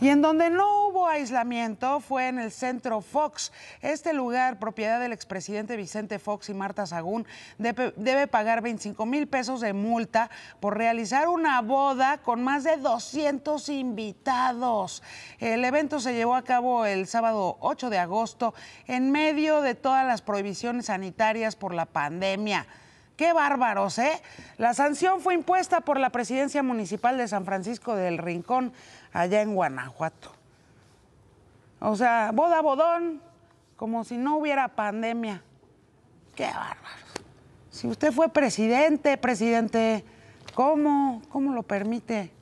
Y en donde no hubo aislamiento fue en el centro Fox. Este lugar, propiedad del expresidente Vicente Fox y Marta Sagún, debe, pagar 25 mil pesos de multa por realizar una boda con más de 200 invitados. El evento se llevó a cabo el sábado 8 de agosto en medio de todas las prohibiciones sanitarias por la pandemia. Qué bárbaros, ¿eh? La sanción fue impuesta por la Presidencia Municipal de San Francisco del Rincón, allá en Guanajuato. O sea, boda bodón, como si no hubiera pandemia. Qué bárbaros. Si usted fue presidente, presidente, ¿cómo? ¿Cómo lo permite?